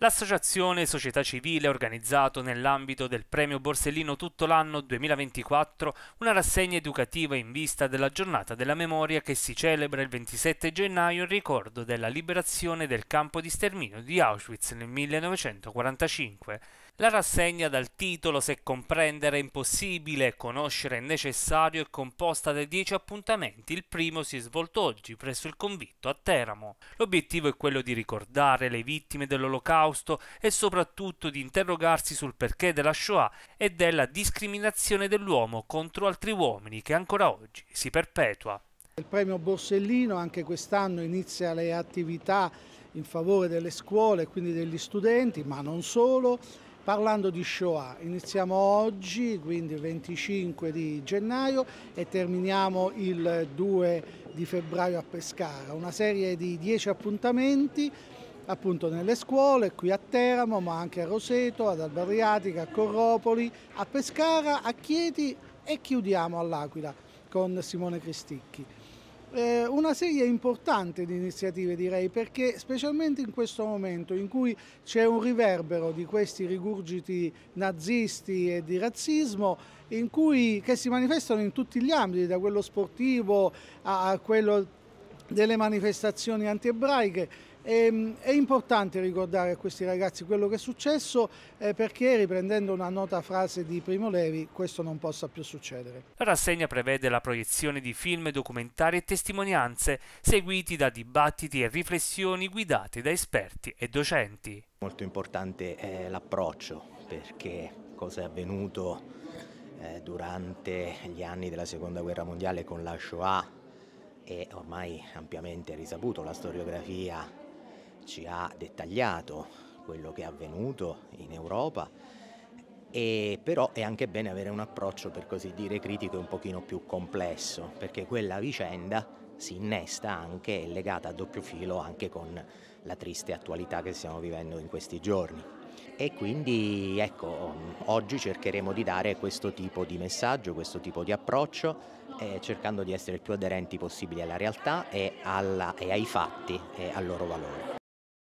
L'associazione Società Civile ha organizzato nell'ambito del Premio Borsellino tutto l'anno 2024 una rassegna educativa in vista della giornata della memoria che si celebra il 27 gennaio in ricordo della liberazione del campo di sterminio di Auschwitz nel 1945. La rassegna dal titolo Se comprendere è impossibile, conoscere è necessario è composta da 10 appuntamenti. Il primo si è svolto oggi presso il convitto a Teramo. L'obiettivo è quello di ricordare le vittime dell'Olocausto e soprattutto di interrogarsi sul perché della Shoah e della discriminazione dell'uomo contro altri uomini che ancora oggi si perpetua. Il premio Borsellino anche quest'anno inizia le attività in favore delle scuole e quindi degli studenti, ma non solo parlando di Shoah. Iniziamo oggi, quindi il 25 di gennaio e terminiamo il 2 di febbraio a Pescara. Una serie di 10 appuntamenti appunto nelle scuole, qui a Teramo, ma anche a Roseto, ad Albariatica, a Corropoli, a Pescara, a Chieti e chiudiamo all'Aquila con Simone Cristicchi eh, una serie importante di iniziative direi perché specialmente in questo momento in cui c'è un riverbero di questi rigurgiti nazisti e di razzismo cui, che si manifestano in tutti gli ambiti da quello sportivo a, a quello delle manifestazioni anti-ebraiche e, ehm, è importante ricordare a questi ragazzi quello che è successo eh, perché, riprendendo una nota frase di Primo Levi, questo non possa più succedere. La rassegna prevede la proiezione di film, documentari e testimonianze, seguiti da dibattiti e riflessioni guidate da esperti e docenti. Molto importante è l'approccio perché cosa è avvenuto eh, durante gli anni della seconda guerra mondiale con la Shoah è ormai ampiamente risaputo, la storiografia ci ha dettagliato quello che è avvenuto in Europa e però è anche bene avere un approccio per così dire critico e un pochino più complesso perché quella vicenda si innesta anche è legata a doppio filo anche con la triste attualità che stiamo vivendo in questi giorni e quindi ecco oggi cercheremo di dare questo tipo di messaggio questo tipo di approccio eh, cercando di essere il più aderenti possibile alla realtà e, alla, e ai fatti e al loro valore